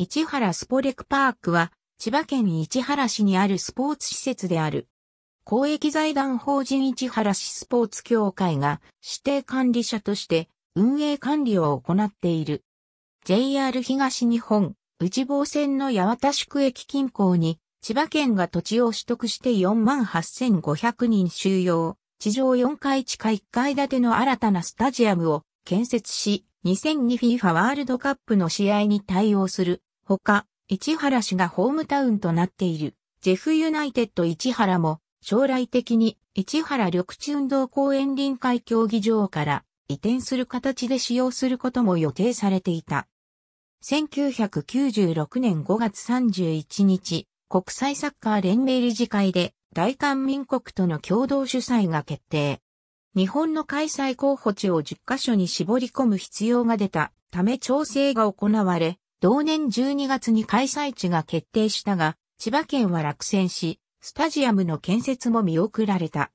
市原スポレクパークは、千葉県市原市にあるスポーツ施設である。公益財団法人市原市スポーツ協会が指定管理者として運営管理を行っている。JR 東日本、内房線の八幡宿駅近郊に、千葉県が土地を取得して48,500人収容、地上4階地下1階建ての新たなスタジアムを建設し、2002FIFA ワールドカップの試合に対応するほか、市原市がホームタウンとなっている、ジェフユナイテッド市原も、将来的に市原緑地運動公園臨海競技場から移転する形で使用することも予定されていた。1996年5月31日、国際サッカー連盟理事会で大韓民国との共同主催が決定。日本の開催候補地を10カ所に絞り込む必要が出たため調整が行われ、同年12月に開催地が決定したが、千葉県は落選し、スタジアムの建設も見送られた。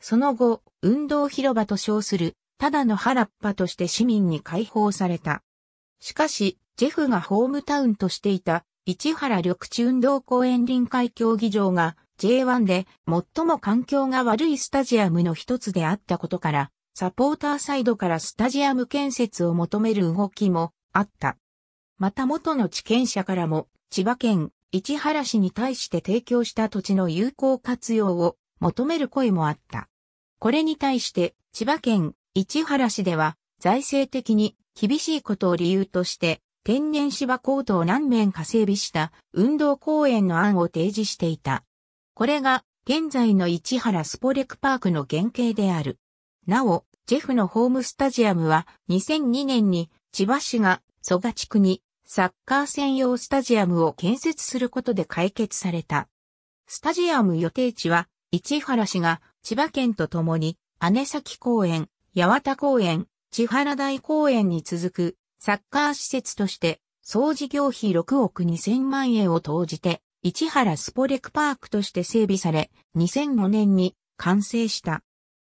その後、運動広場と称する、ただの原っぱとして市民に開放された。しかし、ジェフがホームタウンとしていた、市原緑地運動公園臨海競技場が J1 で最も環境が悪いスタジアムの一つであったことから、サポーターサイドからスタジアム建設を求める動きもあった。また元の地権者からも、千葉県市原市に対して提供した土地の有効活用を求める声もあった。これに対して、千葉県市原市では、財政的に厳しいことを理由として、天然芝コートを何面か整備した運動公園の案を提示していた。これが現在の市原スポレクパークの原型である。なお、ジェフのホームスタジアムは2002年に千葉市が蘇我地区にサッカー専用スタジアムを建設することで解決された。スタジアム予定地は、市原市が千葉県とともに、姉崎公園、八幡公園、千原台公園に続くサッカー施設として、総事業費6億2000万円を投じて、市原スポレクパークとして整備され、2005年に完成した。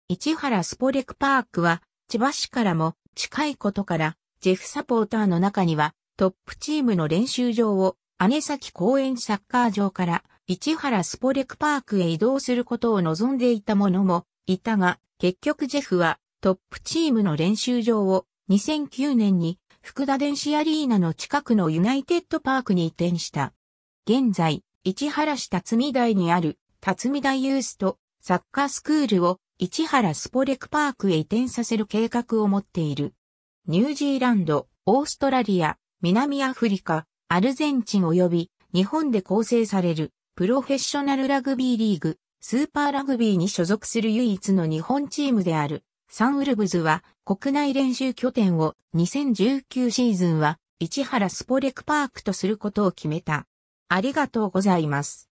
市原スポレクパークは、千葉市からも近いことから、ジェフサポーターの中には、トップチームの練習場を姉崎公園サッカー場から市原スポレクパークへ移動することを望んでいた者もいたが、結局ジェフはトップチームの練習場を2009年に福田電子アリーナの近くのユナイテッドパークに移転した。現在、市原市辰巳台にある辰巳台ユースとサッカースクールを市原スポレクパークへ移転させる計画を持っている。ニュージーランド、オーストラリア、南アフリカ、アルゼンチン及び日本で構成されるプロフェッショナルラグビーリーグ、スーパーラグビーに所属する唯一の日本チームであるサンウルブズは国内練習拠点を2019シーズンは市原スポレクパークとすることを決めた。ありがとうございます。